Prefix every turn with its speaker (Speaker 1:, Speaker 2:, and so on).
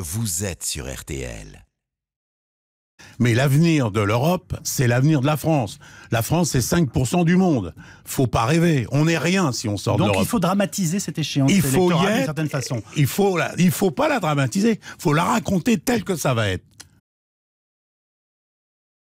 Speaker 1: Vous êtes sur RTL. Mais l'avenir de l'Europe, c'est l'avenir de la France. La France, c'est 5% du monde. Faut pas rêver. On n'est rien si on sort de l'Europe. Donc il faut
Speaker 2: dramatiser cette échéance il faut électorale d'une certaine façon.
Speaker 1: Il faut, il faut pas la dramatiser. Il faut la raconter telle que ça va être.